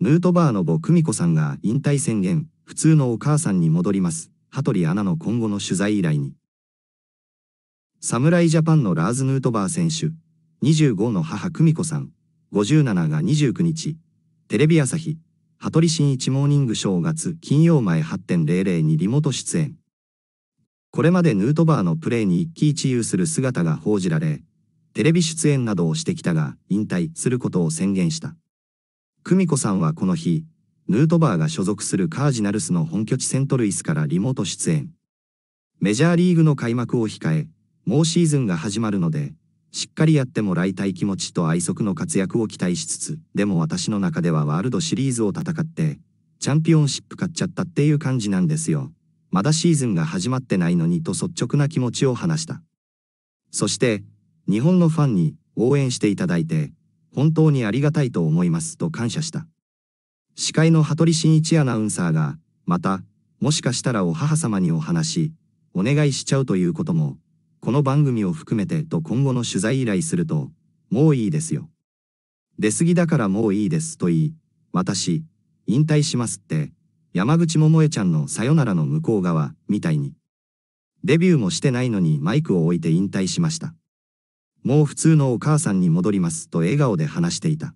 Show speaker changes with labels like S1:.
S1: ヌートバーの母久美子さんが引退宣言、普通のお母さんに戻ります。羽鳥アナの今後の取材依頼に。侍ジャパンのラーズ・ヌートバー選手、25の母久美子さん、57が29日、テレビ朝日、羽鳥新一モーニング正月金曜前8.00にリモート出演。これまでヌートバーのプレーに一喜一憂する姿が報じられ、テレビ出演などをしてきたが引退することを宣言した。久美子さんはこの日、ヌートバーが所属するカージナルスの本拠地セントルイスからリモート出演。メジャーリーグの開幕を控え、もうシーズンが始まるので、しっかりやってもらいたい気持ちと愛測の活躍を期待しつつ、でも私の中ではワールドシリーズを戦って、チャンピオンシップ買っちゃったっていう感じなんですよ。まだシーズンが始まってないのにと率直な気持ちを話した。そして、日本のファンに応援していただいて、本当にありがたいと思いますと感謝した。司会の羽鳥慎一アナウンサーが、また、もしかしたらお母様にお話、お願いしちゃうということも、この番組を含めてと今後の取材依頼すると、もういいですよ。出過ぎだからもういいですと言い、私、引退しますって、山口百恵ちゃんのさよならの向こう側、みたいに。デビューもしてないのにマイクを置いて引退しました。もう普通のお母さんに戻りますと笑顔で話していた。